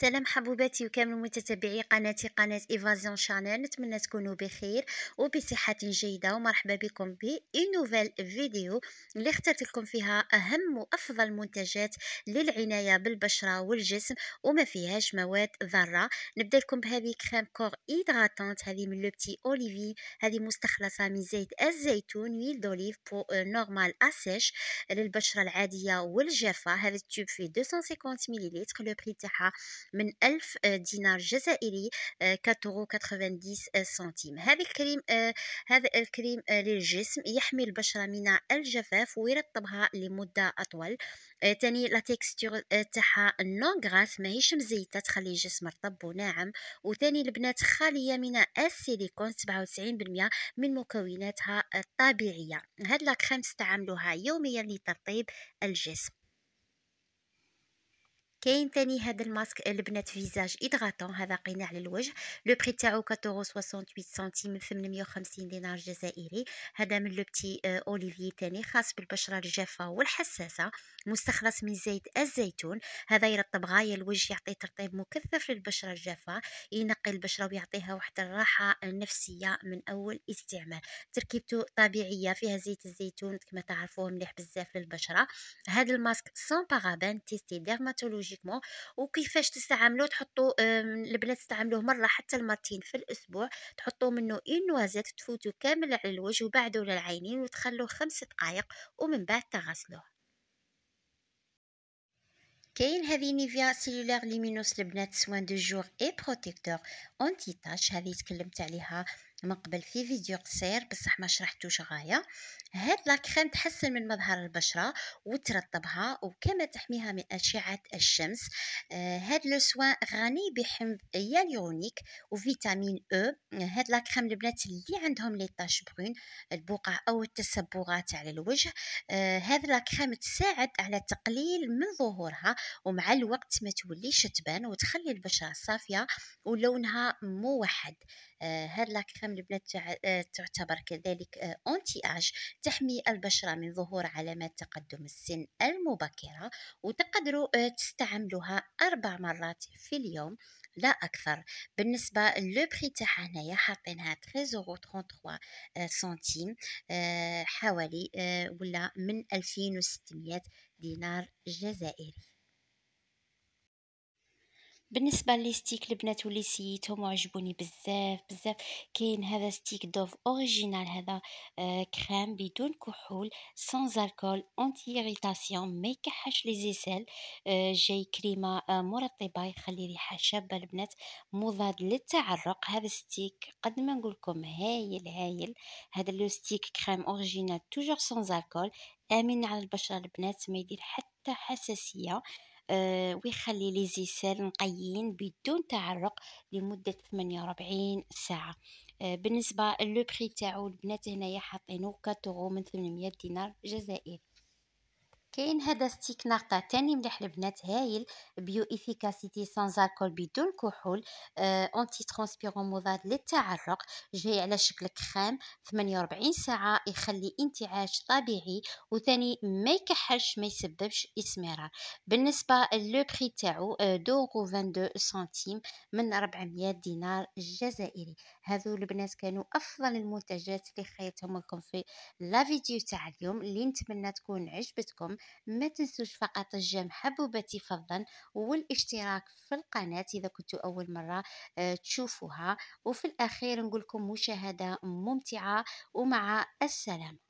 سلام حبوباتي وكامل متتبعي قناة قناة إيفازيون شانيل نتمنى تكونوا بخير وبصحة جيدة ومرحبا بكم بإنوفال فيديو اللي اخترت لكم فيها أهم وأفضل منتجات للعناية بالبشرة والجسم وما فيهاش مواد ضارة نبدأ لكم بهذه كريم كور إيدغاتانت هذه من لوبتي أوليفي هذه مستخلصة من زيت الزيتون ويل دوليف بو نورمال أسيش للبشرة العادية والجافة هذا التوب فيه 250 مليلتر لو بري تاعها من 1000 آه، دينار جزائري 4.90 آه، سنتيم آه، هذا الكريم هذا الكريم للجسم يحمي البشرة من الجفاف ويرطبها لمدة أطول تاني لا تيكستور تاعها نون غراس ماهيش مزيتة تخلي الجسم رطب وناعم وثاني البنات خالية من السيليكون 97% من مكوناتها الطبيعية هاد لا كريم يوميا لترطيب الجسم كاين تاني هذا الماسك البنات فيزاج ايدغاتون هذا قناع للوجه لو بري تاعو 14.68 سنتيم 850 دينار جزائري هذا من لو بتي آه، اوليفي تاني خاص بالبشره الجافه والحساسه مستخلص من زيت الزيتون هذا يرطب غايه الوجه يعطي ترطيب مكثف للبشره الجافه ينقي البشره ويعطيها واحد الراحه النفسيه من اول استعمال تركيبته طبيعيه فيها زيت الزيتون كما تعرفوه مليح بزاف للبشره هذا الماسك سون بارابان تيستي ديرماتولوجي لوجيكمون وكيفاش تستعملوا تحطوا البنات تستعملوه مره حتى المرتين في الاسبوع تحطوا منه النوازيت تفوتوا كامل على الوجه وبعده للعينين وتخلوه خمس دقائق ومن بعد تغسلوه كاين هذه نيفيا سيلولار ليمينوس البنات سوان دو جور اي بروتيكتور اونتي تاش هذه تكلمت عليها من قبل في فيديو قصير بصح ما شرحتوش غايه هاد لاكريم تحسن من مظهر البشره وترطبها وكما تحميها من اشعه الشمس آه هاد لو سوان غني بحمض ياليورونيك وفيتامين او هاد لاكريم البنات اللي عندهم لي طاش برون البقع او التصبغات على الوجه آه هاد لاكريم تساعد على تقليل من ظهورها ومع الوقت ما توليش تبان وتخلي البشره صافيه ولونها موحد آه هاد لاكريم معظم البنات آه، تعتبر كذلك أونتي آه، أج تحمي البشرة من ظهور علامات تقدم السن المبكرة وتقدروا آه، تستعملوها أربع مرات في اليوم لا أكثر بالنسبة لبخي تاعها هنايا حاطينها 13.33 سنتيم حوالي ولا من 2600 دينار جزائري بالنسبه لي ستيك البنات واللي سيتهم وعجبوني بزاف بزاف كاين هذا ستيك دوف اوريجينال هذا آه كريم بدون كحول سانز الكول اونتي ايريتاسيون ما يكحش لي زيسيل آه جاي كريمه آه مرطبه يخلي ريحه شابه البنات مضاد للتعرق هذا ستيك قد ما نقول لكم هايل هايل هذا لو ستيك كريم اوريجينال توجور سانز الكول امن على البشره البنات ما يدير حتى حساسيه آه ويخلي لي زيسال نقيين بدون تعرق لمدة 48 ساعة آه بالنسبة لو بري تاعو البنات هنايا حاطينو 4 من 800 دينار جزائري كاين هذا ستيك ناقه تاني مليح البنات هايل بيو افيكاسيتي سانز الكول بدون كحول آه اونتي ترانسبيرون مضاد للتعرق جاي على شكل كريم 48 ساعه يخلي انتعاش طبيعي وثاني ما يكحلش ما يسببش اسمرار بالنسبه لو بري تاعو آه، دورو 22 سنتيم من 400 دينار جزائري هذو البنات كانوا افضل المنتجات اللي خيطهم لكم في لا فيديو تاع اليوم اللي نتمنى تكون عجبتكم ما تنسوش فقط الجيم حبوبتي فضلا والاشتراك في القناة إذا كنتوا أول مرة آه، تشوفوها وفي الأخير نقول لكم مشاهدة ممتعة ومع السلامة